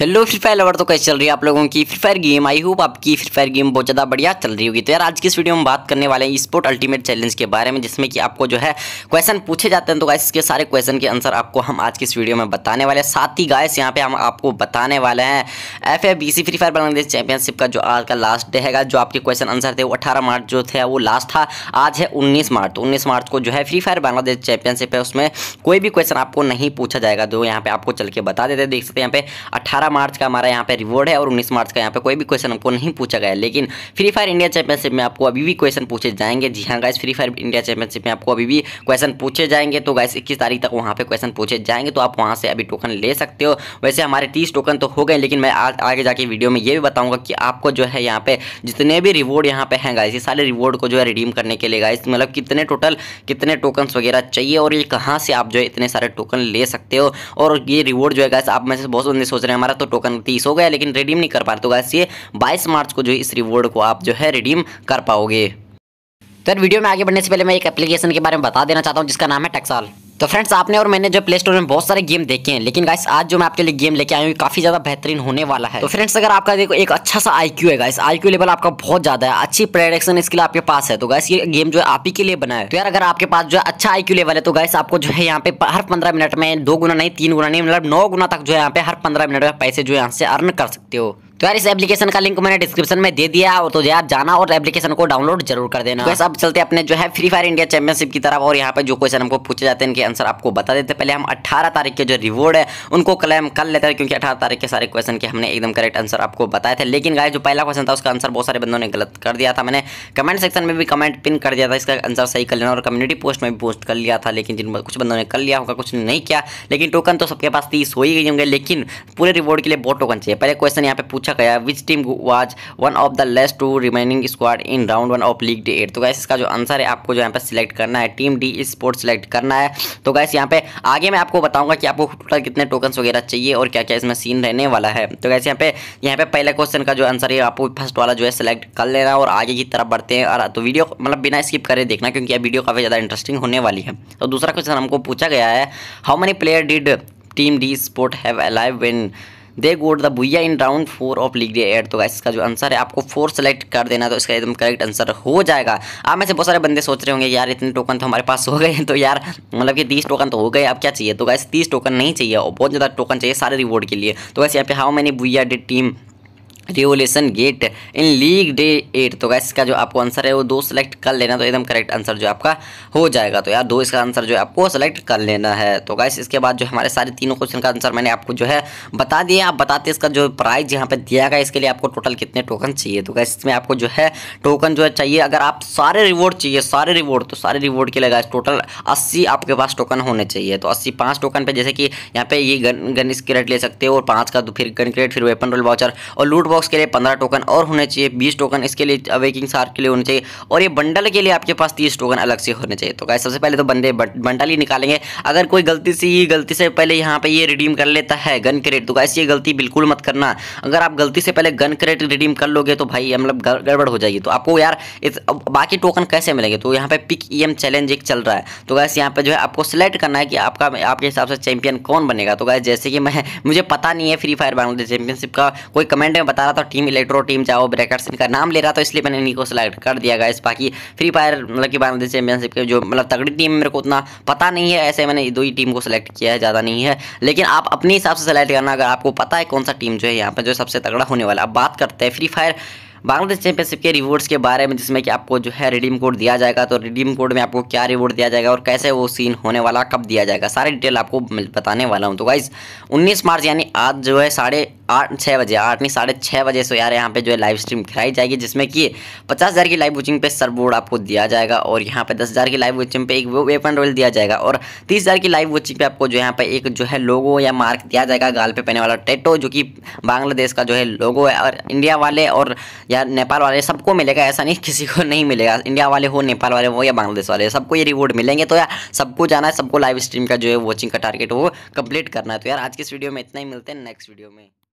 hello free fire lover तो कैसे चल रही है आप लोगों की free fire game I hope आपकी फ्री फायर गेम बहुत ज़्यादा बढ़िया चल रही होगी तो यार आज की इस वीडियो में बात करने वाले हैं स्पोर्ट अल्टीमेट चैलेंज के बारे में जिसमें कि आपको जो है क्वेश्चन पूछे जाते हैं तो गाइस इसके सारे क्वेश्चन के आंसर आपको हम आज की इस वीडियो में बताने वाले हैं साथ ही गाइस यहाँ पे हम आपको बताने वाले हैं F F B C free fire Bangladesh championship का जो आज का लास्ट डे है जो आपके क्वेश्चन आंसर थे वो अठारह मार्च जो थे वो लास्ट था आज है उन्नीस मार्च तो उन्नीस मार्च को जो है फ्री फायर बांग्लादेश चैंपियनशिप है उसमें कोई भी क्वेश्चन आपको नहीं पूछा जाएगा तो यहाँ पे आपको चल के बता देते देख सकते हैं यहाँ पे अठारह बारह मार्च का हमारा यहाँ पे रिवॉर्ड है और उन्नीस मार्च का यहाँ पे कोई भी क्वेश्चन हमको नहीं पूछा गया लेकिन फ्री फायर इंडिया चैंपियनशिप में आपको अभी भी क्वेश्चन पूछे जाएंगे जी हाँ guys free fire India championship में आपको अभी भी क्वेश्चन पूछे जाएंगे तो गाइस इक्कीस तारीख तक वहाँ पर क्वेश्चन पूछे जाएंगे तो आप वहाँ से अभी टोकन ले सकते हो वैसे हमारे तीस टोकन तो हो गए लेकिन मैं आगे जाके वीडियो में ये भी बताऊँगा कि आपको जो है यहाँ पे जितने भी रिवॉर्ड यहाँ पे हैं गाइस ये सारे रिवॉर्ड को जो है रिडीम करने के लिए गाइस मतलब कितने टोटल कितने टोकन वगैरह चाहिए और ये कहाँ से आप जो है इतने सारे टोकन ले सकते हो और ये रिवॉर्ड जो है गाइस आप में से बहुत बंदे सोच रहे हैं हमारा रहा तो टोकन तीस हो गया लेकिन रिडीम नहीं कर पा रहे तो ये बाईस मार्च को जो इस रिवॉर्ड को आप जो है रिडीम कर पाओगे तो वीडियो में आगे बढ़ने से पहले मैं एक एप्लीकेशन के बारे में बता देना चाहता हूँ जिसका नाम है टक्साल तो फ्रेंड्स आपने और मैंने जो प्ले स्टोर में बहुत सारे गेम देखे हैं लेकिन गाइस आज जो मैं आपके लिए गेम लेके आया हूँ काफी ज्यादा बेहतरीन होने वाला है तो फ्रेंड्स अगर आपका देखो एक अच्छा सा आईक्यू है गाइस आईक्यू लेवल आपका बहुत ज्यादा है अच्छी प्रोडक्शन लिए आपके पास है तो गाइस ये गेम जो है आप ही के लिए बना है तो यार अगर आपके पास जो है अच्छा आईक्यू लेवल है तो गाइस आपको जो है यहाँ पे हर पंद्रह मिनट में दो गुना नहीं तीन गुना नहीं मतलब नौ गुना तक जो है यहाँ पे हर पंद्रह मिनट में पैसे जो है यहाँ से अर्न कर सकते हो तो यार इस एप्लीकेशन का लिंक मैंने डिस्क्रिप्शन में दे दिया और तो यार जाना और एप्लीकेशन को डाउनलोड जरूर कर देना बस तो अब चलते अपने जो है फ्री फायर इंडिया चैंपियनशिप की तरफ और यहाँ पर जो क्वेश्चन हमको पूछे जाते हैं इनके आंसर आपको बता देते पहले हम अठारह तारीख के जो रिवॉर्ड है उनको क्लेम कर लेते हैं क्योंकि अठारह तारीख के सारे क्वेश्चन के हमने एकदम करेक्ट आंसर आपको बताए थे लेकिन गाय जो पहला क्वेश्चन था उसका आंसर बहुत सारे बंदों ने गलत कर दिया था मैंने कमेंट सेक्शन में भी कमेंट पिन कर दिया था इसका आंसर सही कर लेना और कम्युनिटी पोस्ट में भी पोस्ट कर लिया था लेकिन जिन कुछ बंदों ने कर लिया होगा कुछ नहीं किया लेकिन टोकन तो सबके पास तीस हो ही गई होंगे लेकिन पूरे रिवॉर्ड के लिए बहुत टोकन चाहिए पहले क्वेश्चन यहाँ पे पूछा पूछा गया which team was one of the last two remaining squad in round one of league day eight तो गैस इसका जो आंसर है आपको जो यहाँ पर सिलेक्ट करना है टीम डी स्पोर्ट सिलेक्ट करना है तो गैस यहाँ पे आगे मैं आपको बताऊंगा कि आपको टोटल कितने टोकन्स वगैरह चाहिए और क्या क्या इसमें सीन रहने वाला है तो गैस यहाँ पे यहाँ पे पहले क्वेश्चन का जो आंसर है आपको फर्स्ट वाला जो है सिलेक्ट कर लेना और आगे की तरफ बढ़ते हैं तो वीडियो मतलब बिना स्किप करे देखना क्योंकि यह वीडियो काफ़ी ज़्यादा इंटरेस्टिंग होने वाली है तो दूसरा क्वेश्चन हमको पूछा गया है how many player did team D sport have alive when they got the booyah in round four of league day eight तो इसका जो आंसर है आपको फोर सेलेक्ट कर देना तो इसका एकदम करेक्ट आंसर हो जाएगा आप में से बहुत सारे बंदे सोच रहे होंगे यार इतने टोकन तो हमारे पास हो गए तो यार मतलब कि तीस टोकन तो हो गए अब क्या चाहिए तो गाइस तीस टोकन नहीं चाहिए और बहुत ज़्यादा टोकन चाहिए सारे रिवॉर्ड के लिए तो वैसे यहाँ पे how many booyah did team revolution get in league day eight तो गैस इसका जो आपको आंसर है वो दो सेलेक्ट कर लेना तो एकदम करेक्ट आंसर जो आपका हो जाएगा तो यार दो इसका आंसर जो है आपको सेलेक्ट कर लेना है तो गैस इसके बाद जो हमारे सारे तीनों क्वेश्चन का आंसर मैंने आपको जो है बता दिया आप बताते इसका जो प्राइज यहाँ पर दिया गया इसके लिए आपको टोटल कितने टोकन चाहिए तो गैस इसमें आपको जो है टोकन जो है चाहिए अगर आप सारे रिवॉर्ड चाहिए सारे रिवॉर्ड तो सारे रिवॉर्ड के लिए गैस टोटल अस्सी आपके पास टोकन होने चाहिए तो अस्सी पाँच टोकन पर जैसे कि यहाँ पे ये गन गन स्क्रेट ले सकते हो और पाँच का फिर गन क्रेट फिर वेपन रोल वाचर और लूट बॉक्स के लिए पंद्रह टोकन और होने चाहिए बीस टोकन इसके लिए अवेकिंग सार के लिए होने चाहिए और ये बंडल के लिए आपके पास तीस टोकन अलग से होने चाहिए तो गाइस सबसे पहले तो बंदे बंडल ही निकालेंगे अगर कोई गलती से ही गलती से पहले यहाँ पे ये रिडीम कर लेता है गन क्रेट तो गाइस ये गलती बिल्कुल मत करना अगर आप गलती से पहले गन क्रेट रिडीम कर लोगे तो भाई मतलब गड़बड़ हो जाएगी तो आपको यार इस बाकी टोकन कैसे मिलेंगे तो यहाँ पे पिक ई चैलेंज एक चल रहा है तो गैस यहाँ पे जो है आपको सिलेक्ट करना है कि आपका आपके हिसाब से चैंपियन कौन बनेगा तो गैस जैसे कि मैं मुझे पता नहीं है फ्री फायर बांग्लादेश चैंपियनशिप का कोई कमेंट में बता बता रहा था टीम इलेक्ट्रो टीम चाहो ब्रेकर्स इनका नाम ले रहा था इसलिए मैंने इनको सेलेक्ट कर दिया गया बाकी फ्री फायर मतलब कि बांग्लादेश चैंपियनशिप के जो मतलब तगड़ी टीम मेरे को उतना पता नहीं है ऐसे मैंने दो ही टीम को सिलेक्ट किया है ज़्यादा नहीं है लेकिन आप अपने हिसाब से सेलेक्ट करना अगर आपको पता है कौन सा टीम जो है यहाँ पर जो सबसे तगड़ा होने वाला अब बात करते हैं फ्री फायर बांग्लादेश चैंपियनशिप के रिवॉर्ड्स के बारे में जिसमें कि आपको जो है रिडीम कोड दिया जाएगा तो रिडीम कोड में आपको क्या रिवॉर्ड दिया जाएगा और कैसे वो सीन होने वाला कब दिया जाएगा सारे डिटेल आपको बताने वाला हूं तो गाइज 19 मार्च यानी आज जो है साढ़े आठ छः बजे आठ नहीं साढ़े छः बजे से यार यहाँ पे जो है लाइव स्ट्रीम कराई जाएगी जिसमें कि पचास हज़ार की लाइव वॉचिंग पे बोर्ड आपको दिया जाएगा और यहाँ पे दस हज़ार की लाइव वोचिंग पे एक वेपन रोल दिया जाएगा और तीस हज़ार की लाइव वोचिंग पे आपको जो यहाँ पे एक जो है लोगो या मार्क दिया जाएगा गाल पे पहने वाला टेटो जो कि बांग्लादेश का जो है लोगो है और इंडिया वाले और या नेपाल वाले सबको मिलेगा ऐसा नहीं किसी को नहीं मिलेगा इंडिया वाले हो नेपाल वाले हो या बांग्लादेश वाले सबको ये रिवॉर्ड मिलेंगे तो यार सबको जाना है सबको लाइव स्ट्रीम का जो है वॉचिंग का टारगेट वो कंप्लीट करना है तो यार आज की इस वीडियो में इतना ही मिलते हैं नेक्स्ट वीडियो में